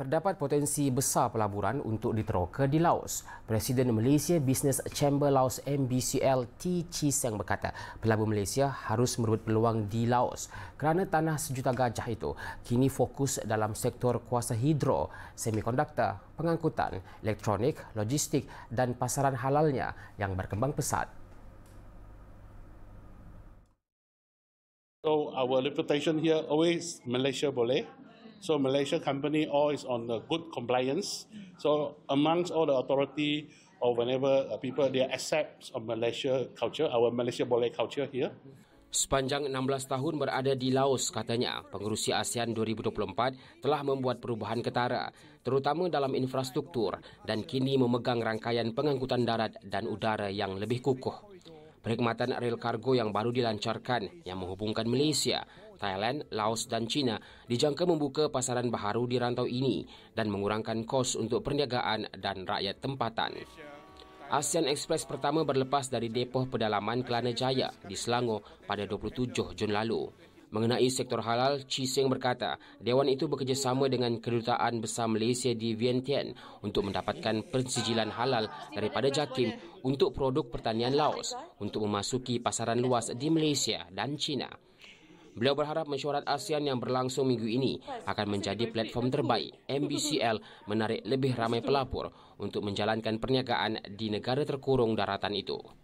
Terdapat potensi besar pelaburan untuk diteroka di Laos. Presiden Malaysia Business Chamber Laos MBCL T. Chiseng berkata, pelabur Malaysia harus merebut peluang di Laos kerana tanah sejuta gajah itu kini fokus dalam sektor kuasa hidro, semikonduktor, pengangkutan, elektronik, logistik dan pasaran halalnya yang berkembang pesat. So our reputation here always Malaysia boleh. So Malaysia company all is on the good compliance. So amongst all the authority or whenever uh, people they accept a Malaysia culture, our Malaysia boleh culture here. Sepanjang 16 tahun berada di Laos, katanya, pengurusi ASEAN 2024 telah membuat perubahan ketara, terutama dalam infrastruktur dan kini memegang rangkaian pengangkutan darat dan udara yang lebih kukuh. Perkhidmatan rail kargo yang baru dilancarkan yang menghubungkan Malaysia, Thailand, Laos dan China dijangka membuka pasaran baharu di rantau ini dan mengurangkan kos untuk perniagaan dan rakyat tempatan. ASEAN Express pertama berlepas dari depoh pedalaman Kelana Jaya di Selangor pada 27 Jun lalu. Mengenai sektor halal, Chi Seng berkata, Dewan itu bekerjasama dengan Kedutaan Besar Malaysia di Vientiane untuk mendapatkan persijilan halal daripada JAKIM untuk produk pertanian Laos untuk memasuki pasaran luas di Malaysia dan China. Beliau berharap mesyuarat ASEAN yang berlangsung minggu ini akan menjadi platform terbaik MBCL menarik lebih ramai pelapor untuk menjalankan perniagaan di negara terkurung daratan itu.